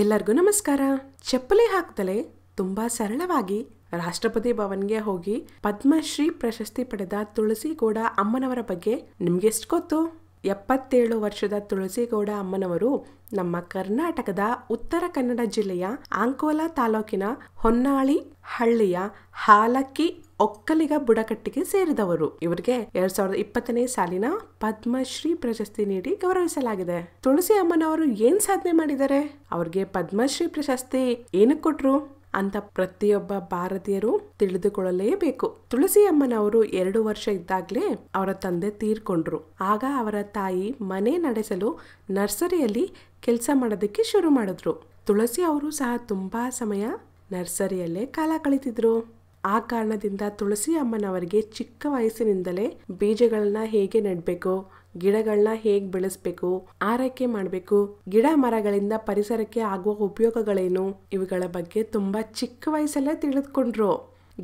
ಎಲ್ಲರಿಗೂ ನಮಸ್ಕಾರ ಚಪ್ಪಲಿ ಹಾಕ್ದಲೆ ತುಂಬಾ ಸರಳವಾಗಿ ರಾಷ್ಟ್ರಪತಿ ಭವನ್ಗೆ ಹೋಗಿ ಪದ್ಮಶ್ರೀ ಪ್ರಶಸ್ತಿ ಪಡೆದ ತುಳಸಿಗೌಡ ಅಮ್ಮನವರ ಬಗ್ಗೆ ನಿಮಗೆಷ್ಟು ಗೊತ್ತು ಎಪ್ಪತ್ತೇಳು ವರ್ಷದ ತುಳಸಿಗೌಡ ಅಮ್ಮನವರು ನಮ್ಮ ಕರ್ನಾಟಕದ ಉತ್ತರ ಕನ್ನಡ ಜಿಲ್ಲೆಯ ಆಂಕೋಲ ತಾಲೂಕಿನ ಹೊನ್ನಾಳಿ ಹಳ್ಳಿಯ ಹಾಲಕ್ಕಿ ಒಕ್ಕಲಿಗ ಬುಡಕಟ್ಟಿಗೆ ಸೇರಿದವರು ಇವರಿಗೆ ಎರಡ್ ಸಾವಿರದ ಇಪ್ಪತ್ತನೇ ಸಾಲಿನ ಪದ್ಮಶ್ರೀ ಪ್ರಶಸ್ತಿ ನೀಡಿ ಗೌರವಿಸಲಾಗಿದೆ ತುಳಸಿ ಅಮ್ಮನವರು ಏನ್ ಸಾಧನೆ ಮಾಡಿದ್ದಾರೆ ಅವ್ರಿಗೆ ಪದ್ಮಶ್ರೀ ಪ್ರಶಸ್ತಿ ಏನಕ್ಕೆ ಕೊಟ್ರು ಅಂತ ಪ್ರತಿಯೊಬ್ಬ ಭಾರತೀಯರು ತಿಳಿದುಕೊಳ್ಳಲೇಬೇಕು ತುಳಸಿ ಅಮ್ಮನವರು ಎರಡು ವರ್ಷ ಇದ್ದಾಗಲೇ ಅವರ ತಂದೆ ತೀರ್ಕೊಂಡ್ರು ಆಗ ಅವರ ತಾಯಿ ಮನೆ ನಡೆಸಲು ನರ್ಸರಿಯಲ್ಲಿ ಕೆಲಸ ಮಾಡೋದಕ್ಕೆ ಶುರು ಮಾಡಿದ್ರು ತುಳಸಿ ಅವರು ಸಹ ತುಂಬಾ ಸಮಯ ನರ್ಸರಿಯಲ್ಲೇ ಕಾಲ ಕಳೀತಿದ್ರು ಆ ಕಾರಣದಿಂದ ತುಳಸಿ ಅಮ್ಮನವರಿಗೆ ಚಿಕ್ಕ ವಯಸ್ಸಿನಿಂದಲೇ ಬೀಜಗಳನ್ನ ಹೇಗೆ ನೆಡಬೇಕು ಗಿಡಗಳನ್ನ ಹೇಗೆ ಬೆಳೆಸ್ಬೇಕು ಆರೈಕೆ ಮಾಡಬೇಕು ಗಿಡ ಮರಗಳಿಂದ ಪರಿಸರಕ್ಕೆ ಆಗುವ ಉಪಯೋಗಗಳೇನು ಇವುಗಳ ಬಗ್ಗೆ ತುಂಬಾ ಚಿಕ್ಕ ವಯಸ್ಸಲ್ಲೇ ತಿಳಿದುಕೊಂಡ್ರು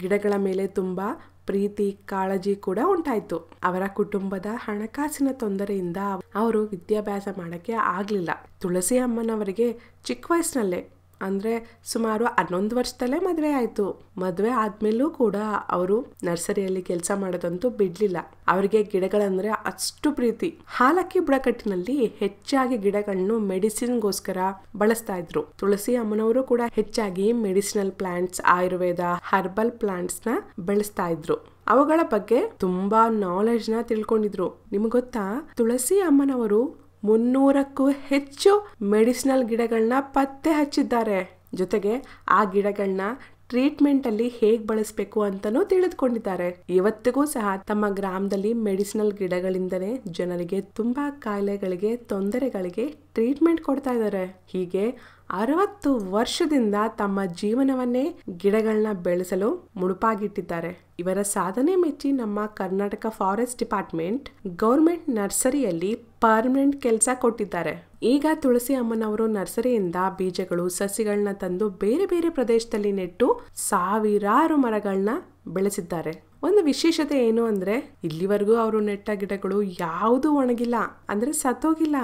ಗಿಡಗಳ ಮೇಲೆ ತುಂಬಾ ಪ್ರೀತಿ ಕಾಳಜಿ ಕೂಡ ಉಂಟಾಯ್ತು ಅವರ ಕುಟುಂಬದ ಹಣಕಾಸಿನ ತೊಂದರೆಯಿಂದ ಅವರು ವಿದ್ಯಾಭ್ಯಾಸ ಮಾಡಕ್ಕೆ ಆಗ್ಲಿಲ್ಲ ತುಳಸಿ ಅಮ್ಮನವರಿಗೆ ಚಿಕ್ಕ ವಯಸ್ಸಿನಲ್ಲೇ ಅಂದರೆ ಸುಮಾರು ಹನ್ನೊಂದು ವರ್ಷದಲ್ಲೇ ಮದುವೆ ಆಯಿತು ಮದುವೆ ಆದಮೇಲೂ ಕೂಡ ಅವರು ನರ್ಸರಿಯಲ್ಲಿ ಕೆಲಸ ಮಾಡೋದಂತೂ ಬಿಡಲಿಲ್ಲ ಅವರಿಗೆ ಗಿಡಗಳಂದ್ರೆ ಅಷ್ಟು ಪ್ರೀತಿ ಹಾಲಕ್ಕಿ ಬುಡಕಟ್ಟಿನಲ್ಲಿ ಹೆಚ್ಚಾಗಿ ಗಿಡಗಳನ್ನು ಮೆಡಿಸಿನ್ಗೋಸ್ಕರ ಬಳಸ್ತಾ ಇದ್ರು ತುಳಸಿ ಅಮ್ಮನವರು ಕೂಡ ಹೆಚ್ಚಾಗಿ ಮೆಡಿಸಿನಲ್ ಪ್ಲಾಂಟ್ಸ್ ಆಯುರ್ವೇದ ಹರ್ಬಲ್ ಪ್ಲಾಂಟ್ಸ್ನ ಬೆಳೆಸ್ತಾ ಇದ್ರು ಅವುಗಳ ಬಗ್ಗೆ ತುಂಬಾ ನಾಲೆಡ್ಜ್ನ ತಿಳ್ಕೊಂಡಿದ್ರು ನಿಮ್ಗೆ ಗೊತ್ತಾ ತುಳಸಿ ಅಮ್ಮನವರು ಮುನ್ನೂರಕ್ಕೂ ಹೆಚ್ಚು ಮೆಡಿಸಿನಲ್ ಗಿಡಗಳನ್ನ ಪತ್ತೆ ಹಚ್ಚಿದ್ದಾರೆ ಜೊತೆಗೆ ಆ ಗಿಡಗಳನ್ನ ಟ್ರೀಟ್ಮೆಂಟ್ ಅಲ್ಲಿ ಹೇಗ್ ಬಳಸಬೇಕು ಅಂತಾನೂ ತಿಳಿದುಕೊಂಡಿದ್ದಾರೆ ಇವತ್ತಿಗೂ ಸಹ ತಮ್ಮ ಗ್ರಾಮದಲ್ಲಿ ಮೆಡಿಸಿನಲ್ ಗಿಡಗಳಿಂದಲೇ ಜನರಿಗೆ ತುಂಬಾ ಕಾಯಿಲೆಗಳಿಗೆ ತೊಂದರೆಗಳಿಗೆ ಟ್ರೀಟ್ಮೆಂಟ್ ಕೊಡ್ತಾ ಇದ್ದಾರೆ ಹೀಗೆ ಅರವತ್ತು ವರ್ಷದಿಂದ ತಮ್ಮ ಜೀವನವನ್ನೇ ಗಿಡಗಳನ್ನ ಬೆಳೆಸಲು ಮುಡುಪಾಗಿಟ್ಟಿದ್ದಾರೆ ಇವರ ಸಾಧನೆ ಮೆಚ್ಚಿ ನಮ್ಮ ಕರ್ನಾಟಕ ಫಾರೆಸ್ಟ್ ಡಿಪಾರ್ಟ್ಮೆಂಟ್ ಗೌರ್ಮೆಂಟ್ ನರ್ಸರಿಯಲ್ಲಿ ಪರ್ಮನೆಂಟ್ ಕೆಲಸ ಕೊಟ್ಟಿದ್ದಾರೆ ಈಗ ತುಳಸಿ ಅಮ್ಮನವರು ನರ್ಸರಿಯಿಂದ ಬೀಜಗಳು ಸಸಿಗಳನ್ನ ತಂದು ಬೇರೆ ಬೇರೆ ಪ್ರದೇಶದಲ್ಲಿ ನೆಟ್ಟು ಸಾವಿರಾರು ಮರಗಳನ್ನ ಬೆಳೆಸಿದ್ದಾರೆ ಒಂದು ವಿಶೇಷತೆ ಏನು ಅಂದ್ರೆ ಇಲ್ಲಿವರೆಗೂ ಅವರು ನೆಟ್ಟ ಗಿಡಗಳು ಯಾವುದು ಒಣಗಿಲ್ಲ ಅಂದ್ರೆ ಸತ್ತೋಗಿಲ್ಲ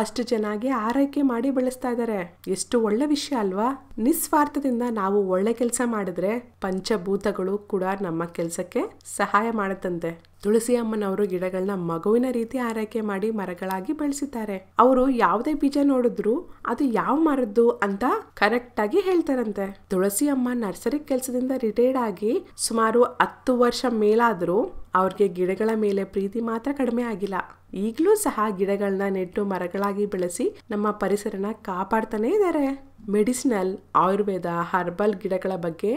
ಅಷ್ಟು ಚೆನ್ನಾಗಿ ಆರೈಕೆ ಮಾಡಿ ಬೆಳೆಸ್ತಾ ಇದ್ದಾರೆ ಎಷ್ಟು ಒಳ್ಳೆ ವಿಷಯ ಅಲ್ವಾ ನಿಸ್ವಾರ್ಥದಿಂದ ನಾವು ಒಳ್ಳೆ ಕೆಲಸ ಮಾಡಿದ್ರೆ ಪಂಚಭೂತಗಳು ಕೂಡ ನಮ್ಮ ಕೆಲಸಕ್ಕೆ ಸಹಾಯ ಮಾಡುತ್ತಂತೆ ತುಳಸಿ ಅಮ್ಮನವರು ಗಿಡಗಳನ್ನ ಮಗುವಿನ ರೀತಿ ಆರೈಕೆ ಮಾಡಿ ಮರಗಳಾಗಿ ಬೆಳೆಸಿದ್ದಾರೆ ಅವರು ಯಾವುದೇ ಬೀಜ ನೋಡಿದ್ರು ಅದು ಯಾವ ಮರದ್ದು ಅಂತ ಕರೆಕ್ಟ್ ಆಗಿ ಹೇಳ್ತಾರಂತೆ ತುಳಸಿ ಅಮ್ಮ ನರ್ಸರಿ ಕೆಲಸದಿಂದ ರಿಟೈರ್ಡ್ ಆಗಿ ಸುಮಾರು ಹತ್ತು ವರ್ಷ ಮೇಲಾದರೂ ಅವ್ರಿಗೆ ಗಿಡಗಳ ಮೇಲೆ ಪ್ರೀತಿ ಮಾತ್ರ ಕಡಿಮೆ ಆಗಿಲ್ಲ ಈಗಲೂ ಸಹ ಗಿಡಗಳನ್ನ ನೆಟ್ಟು ಮರಗಳಾಗಿ ಬೆಳೆಸಿ ನಮ್ಮ ಪರಿಸರನ ಕಾಪಾಡ್ತಾನೇ ಇದ್ದಾರೆ ಮೆಡಿಸಿನಲ್ ಆಯುರ್ವೇದ ಹರ್ಬಲ್ ಗಿಡಗಳ ಬಗ್ಗೆ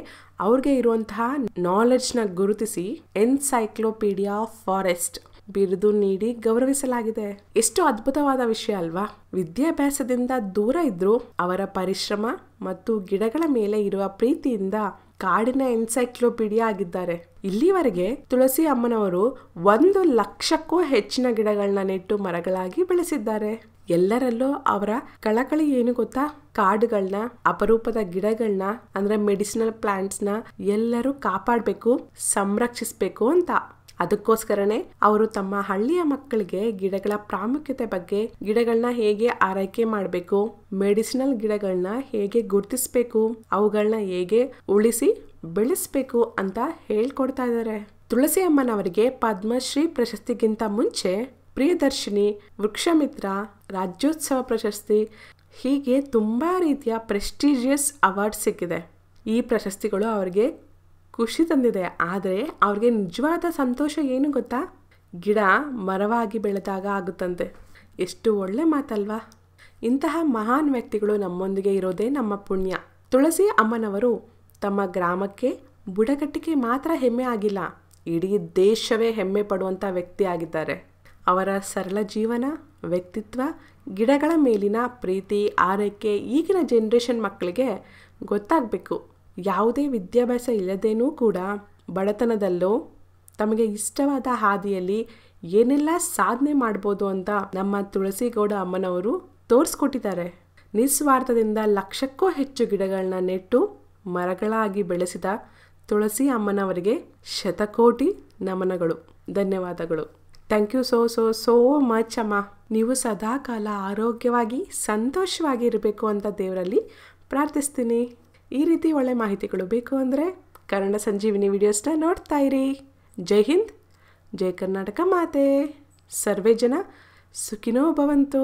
ಅವ್ರಿಗೆ ಇರುವಂತಹ ನಾಲೆಡ್ಜ್ನ ಗುರುತಿಸಿ ಎನ್ಸೈಕ್ಲೋಪೀಡಿಯಾ ಫಾರೆಸ್ಟ್ ಬಿರುದು ನೀಡಿ ಗೌರವಿಸಲಾಗಿದೆ ಎಷ್ಟು ಅದ್ಭುತವಾದ ವಿಷಯ ಅಲ್ವಾ ವಿದ್ಯಾಭ್ಯಾಸದಿಂದ ದೂರ ಇದ್ರೂ ಅವರ ಪರಿಶ್ರಮ ಮತ್ತು ಗಿಡಗಳ ಮೇಲೆ ಇರುವ ಪ್ರೀತಿಯಿಂದ ಕಾಡಿನ ಎನ್ಸೈಕ್ಲೋಪೀಡಿಯಾ ಆಗಿದ್ದಾರೆ ಇಲ್ಲಿವರೆಗೆ ತುಳಸಿ ಅಮ್ಮನವರು ಒಂದು ಲಕ್ಷಕ್ಕೂ ಹೆಚ್ಚಿನ ಗಿಡಗಳನ್ನ ನೆಟ್ಟು ಮರಗಳಾಗಿ ಬೆಳೆಸಿದ್ದಾರೆ ಎಲ್ಲರಲ್ಲೂ ಅವರ ಕಳಕಳಿ ಏನು ಗೊತ್ತಾ ಕಾಡುಗಳನ್ನ ಅಪರೂಪದ ಗಿಡಗಳನ್ನ ಅಂದ್ರೆ ಮೆಡಿಸಿನಲ್ ಪ್ಲಾಂಟ್ಸ್ನ ಎಲ್ಲರೂ ಕಾಪಾಡಬೇಕು ಸಂರಕ್ಷಿಸಬೇಕು ಅಂತ ಅದಕ್ಕೋಸ್ಕರನೇ ಅವರು ತಮ್ಮ ಹಳ್ಳಿಯ ಮಕ್ಕಳಿಗೆ ಗಿಡಗಳ ಪ್ರಾಮುಖ್ಯತೆ ಬಗ್ಗೆ ಗಿಡಗಳನ್ನ ಹೇಗೆ ಆರೈಕೆ ಮಾಡಬೇಕು ಮೆಡಿಸಿನಲ್ ಗಿಡಗಳನ್ನ ಹೇಗೆ ಗುರುತಿಸಬೇಕು ಅವುಗಳನ್ನ ಹೇಗೆ ಉಳಿಸಿ ಬೆಳೆಸಬೇಕು ಅಂತ ಹೇಳ್ಕೊಡ್ತಾ ಇದ್ದಾರೆ ತುಳಸಿ ಅಮ್ಮನವರಿಗೆ ಪದ್ಮಶ್ರೀ ಪ್ರಶಸ್ತಿಗಿಂತ ಮುಂಚೆ ಪ್ರಿಯದರ್ಶಿನಿ ವೃಕ್ಷಮಿತ್ರ ರಾಜ್ಯೋತ್ಸವ ಪ್ರಶಸ್ತಿ ಹೀಗೆ ತುಂಬ ರೀತಿಯ ಪ್ರೆಸ್ಟೀಜಿಯಸ್ ಅವಾರ್ಡ್ ಸಿಕ್ಕಿದೆ ಈ ಪ್ರಶಸ್ತಿಗಳು ಅವರಿಗೆ ಖುಷಿ ತಂದಿದೆ ಆದರೆ ಅವ್ರಿಗೆ ನಿಜವಾದ ಸಂತೋಷ ಏನು ಗೊತ್ತಾ ಗಿಡ ಮರವಾಗಿ ಬೆಳೆದಾಗ ಆಗುತ್ತಂತೆ ಎಷ್ಟು ಒಳ್ಳೆ ಮಾತಲ್ವಾ ಇಂತಹ ಮಹಾನ್ ವ್ಯಕ್ತಿಗಳು ನಮ್ಮೊಂದಿಗೆ ಇರೋದೇ ನಮ್ಮ ಪುಣ್ಯ ತುಳಸಿ ಅಮ್ಮನವರು ತಮ್ಮ ಗ್ರಾಮಕ್ಕೆ ಬುಡಕಟ್ಟಿಗೆ ಮಾತ್ರ ಹೆಮ್ಮೆ ಆಗಿಲ್ಲ ಇಡೀ ದೇಶವೇ ಹೆಮ್ಮೆ ಪಡುವಂಥ ವ್ಯಕ್ತಿ ಆಗಿದ್ದಾರೆ ಅವರ ಸರಳ ಜೀವನ ವ್ಯಕ್ತಿತ್ವ ಗಿಡಗಳ ಮೇಲಿನ ಪ್ರೀತಿ ಆರೈಕೆ ಈಗಿನ ಜನ್ರೇಷನ್ ಮಕ್ಕಳಿಗೆ ಗೊತ್ತಾಗಬೇಕು ಯಾವುದೇ ವಿದ್ಯಾಭ್ಯಾಸ ಇಲ್ಲದೇನೂ ಕೂಡ ಬಡತನದಲ್ಲೂ ತಮಗೆ ಇಷ್ಟವಾದ ಹಾದಿಯಲ್ಲಿ ಏನೆಲ್ಲ ಸಾಧನೆ ಮಾಡ್ಬೋದು ಅಂತ ನಮ್ಮ ತುಳಸಿಗೌಡ ಅಮ್ಮನವರು ತೋರಿಸ್ಕೊಟ್ಟಿದ್ದಾರೆ ನಿಸ್ವಾರ್ಥದಿಂದ ಲಕ್ಷಕ್ಕೂ ಹೆಚ್ಚು ಗಿಡಗಳನ್ನ ನೆಟ್ಟು ಮರಗಳಾಗಿ ಬೆಳೆಸಿದ ತುಳಸಿ ಅಮ್ಮನವರಿಗೆ ಶತಕೋಟಿ ನಮನಗಳು ಧನ್ಯವಾದಗಳು thank you so so so much ಅಮ್ಮ ನೀವು ಸದಾ ಕಾಲ ಆರೋಗ್ಯವಾಗಿ ಸಂತೋಷವಾಗಿ ಇರಬೇಕು ಅಂತ ದೇವರಲ್ಲಿ ಪ್ರಾರ್ಥಿಸ್ತೀನಿ ಈ ರೀತಿ ಒಳ್ಳೆ ಮಾಹಿತಿಗಳು ಬೇಕು ಅಂದರೆ ಕನ್ನಡ ಸಂಜೀವಿನಿ ವಿಡಿಯೋಸ್ನ ನೋಡ್ತಾ ಇರಿ ಜೈ ಹಿಂದ್ ಜೈ ಕರ್ನಾಟಕ ಮಾತೆ ಸರ್ವೇ ಜನ ಸುಖಿನೋ ಭವಂತು